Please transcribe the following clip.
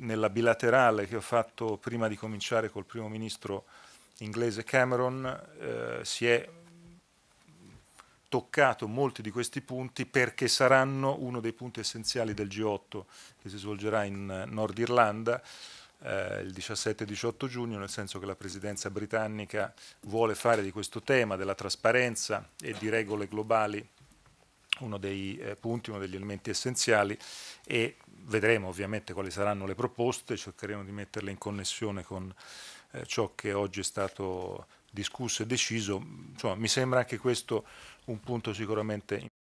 nella bilaterale che ho fatto prima di cominciare col primo ministro inglese Cameron eh, si è toccato molti di questi punti perché saranno uno dei punti essenziali del G8 che si svolgerà in eh, Nord Irlanda eh, il 17-18 giugno, nel senso che la presidenza britannica vuole fare di questo tema della trasparenza e di regole globali uno dei eh, punti, uno degli elementi essenziali e vedremo ovviamente quali saranno le proposte, cercheremo di metterle in connessione con eh, ciò che oggi è stato discusso e deciso. Insomma, mi sembra anche questo un punto sicuramente importante.